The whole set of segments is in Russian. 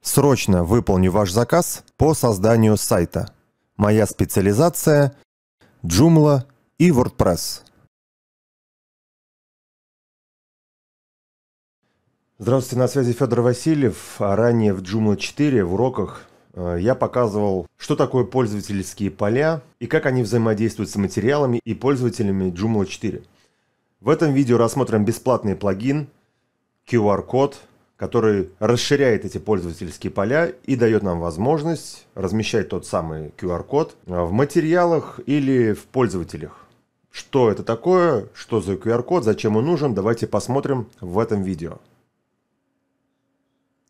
Срочно выполню ваш заказ по созданию сайта. Моя специализация – Joomla и WordPress. Здравствуйте, на связи Федор Васильев. А ранее в Joomla 4 в уроках э, я показывал, что такое пользовательские поля и как они взаимодействуют с материалами и пользователями Joomla 4. В этом видео рассмотрим бесплатный плагин, QR-код – который расширяет эти пользовательские поля и дает нам возможность размещать тот самый QR-код э, в материалах или в пользователях. Что это такое, что за QR-код, зачем он нужен, давайте посмотрим в этом видео.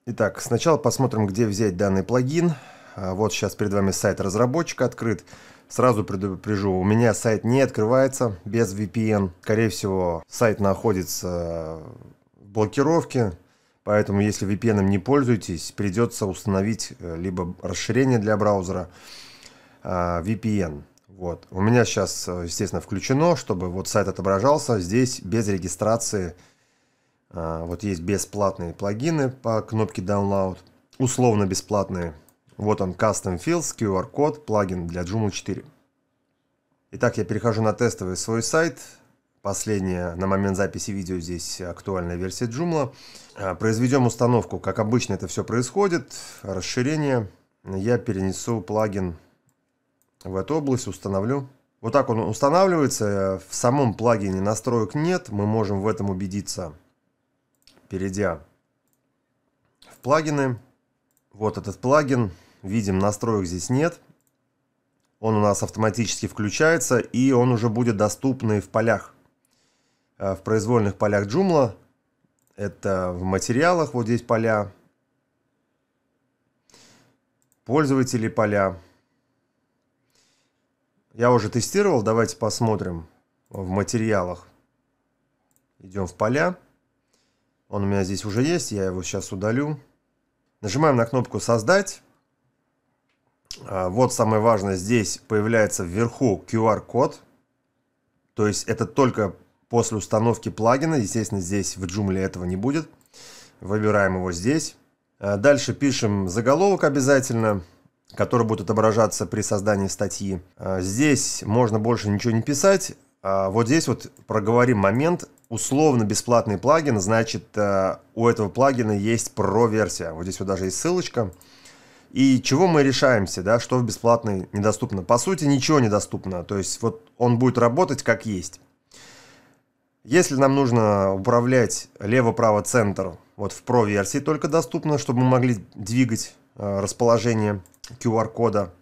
Итак, сначала посмотрим, где взять данный плагин. А, вот сейчас перед вами сайт разработчика открыт. Сразу предупрежу, у меня сайт не открывается без VPN. Скорее всего, сайт находится в блокировке, Поэтому, если VPN не пользуетесь, придется установить э, либо расширение для браузера э, VPN. Вот. У меня сейчас, э, естественно, включено, чтобы вот сайт отображался. Здесь без регистрации. Вот есть бесплатные плагины по кнопке Download. Условно бесплатные. Вот он, Custom Fields, QR-код, плагин для Joomla 4. Итак, я перехожу на тестовый свой сайт последняя на момент записи видео здесь актуальная версия Joomla. А, Произведем установку, как обычно это все происходит, расширение. Я перенесу плагин в эту область, установлю. Вот так он устанавливается, в самом плагине настроек нет, мы можем в этом убедиться, перейдя в плагины. Вот этот плагин, видим, настроек здесь нет. Он у нас автоматически включается, и он уже будет доступный в полях. Э, в произвольных полях Joomla. Это в материалах, вот здесь поля. Пользователи поля. Я уже тестировал, давайте посмотрим в материалах. Идем в поля. Он у меня здесь уже есть, я его сейчас удалю. Нажимаем на кнопку «Создать». А, вот самое важное, здесь появляется вверху QR-код. То есть это только после установки плагина. Естественно, здесь в Joomla этого не будет. Выбираем его здесь. Э, дальше пишем заголовок обязательно, который будет отображаться при создании статьи. Э, здесь можно больше ничего не писать. Э, вот здесь вот проговорим момент. Условно бесплатный плагин, значит у этого плагина есть Pro-версия. Вот здесь вот даже есть ссылочка. И чего мы решаемся, да, что в бесплатной недоступно? По сути, ничего недоступно. То есть вот он будет работать как есть. Если нам нужно управлять лево-право-центр, вот в Pro версии только доступно, чтобы мы могли двигать э, расположение QR-кода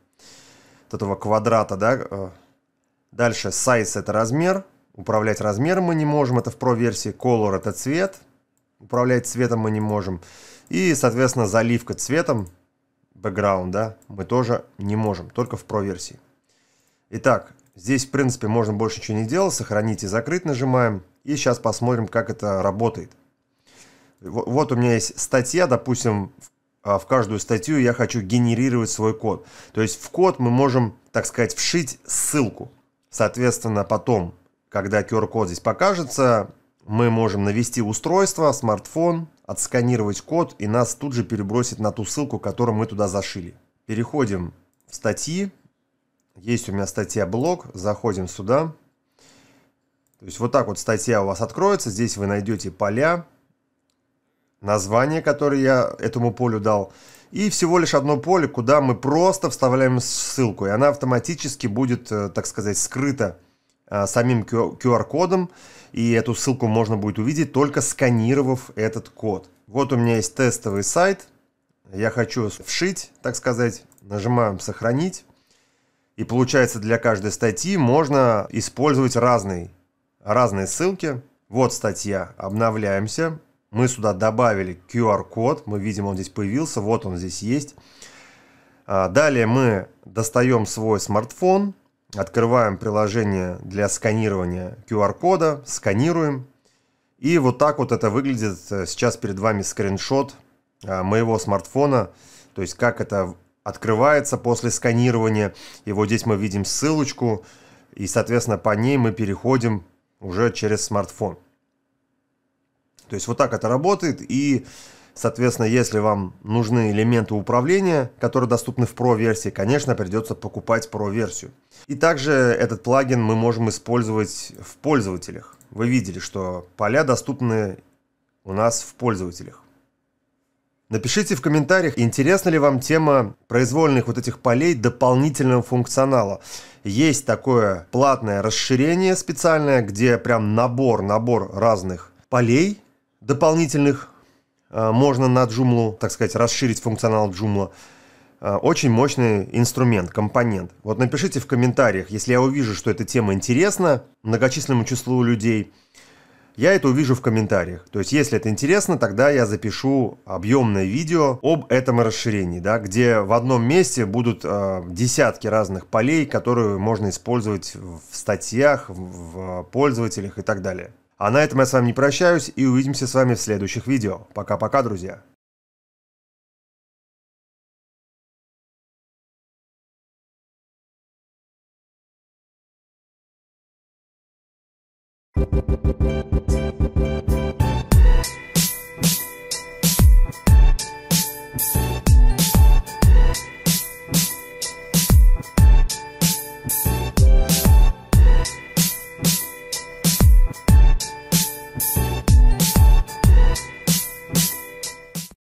вот этого квадрата, да. Э, дальше size это размер, управлять размером мы не можем, это в Pro версии, color это цвет, управлять цветом мы не можем. И, соответственно, заливка цветом, background, да, мы тоже не можем, только в Pro версии. Итак, здесь, в принципе, можно больше ничего не делать, сохранить и закрыть нажимаем. И сейчас посмотрим, как это работает. Вот у меня есть статья, допустим, а, в каждую статью я хочу генерировать свой код. То есть в код мы можем, так сказать, вшить ссылку. Соответственно, потом, когда QR-код здесь покажется, мы можем навести устройство, смартфон, отсканировать код и нас тут же перебросит на ту ссылку, которую мы туда зашили. Переходим в статьи. Есть у меня статья блог, заходим сюда. То есть вот так вот статья у вас откроется, здесь вы найдете поля, название, которое я этому полю дал, и всего лишь одно поле, куда мы просто вставляем ссылку, и она автоматически будет, э, так сказать, скрыта э, самим QR-кодом, и эту ссылку можно будет увидеть, только сканировав этот код. Вот у меня есть тестовый сайт, я хочу вшить, так сказать, нажимаем «Сохранить», и получается для каждой статьи можно использовать разный разные ссылки. Вот статья, обновляемся. Мы сюда добавили QR-код, мы видим, он здесь появился, вот он здесь есть. А, далее мы достаем свой смартфон, открываем приложение для сканирования QR-кода, сканируем. И вот так вот это выглядит. Э, сейчас перед вами скриншот а, моего смартфона, то есть как это открывается после сканирования. И вот здесь мы видим ссылочку, и, соответственно, по ней мы переходим уже через смартфон. То есть вот так это работает, и, соответственно, если вам нужны элементы управления, которые доступны в Pro-версии, конечно, придется покупать Pro-версию. И также этот плагин мы можем использовать в пользователях. Вы видели, что поля доступны у нас в пользователях. Напишите в комментариях, интересна ли вам тема произвольных вот этих полей дополнительного функционала. Есть такое платное расширение специальное, где прям набор, набор разных полей дополнительных э, можно на Joomla, так сказать, расширить функционал Joomla. Э, очень мощный инструмент, компонент. Вот напишите в комментариях, если я увижу, что эта тема интересна многочисленному числу людей – я это увижу в комментариях. То есть, если это интересно, тогда я запишу объемное видео об этом расширении, да, где в одном месте будут э, десятки разных полей, которые можно использовать в статьях, в, в э, пользователях и так далее. А на этом я с вами не прощаюсь и увидимся с вами в следующих видео. Пока-пока, друзья!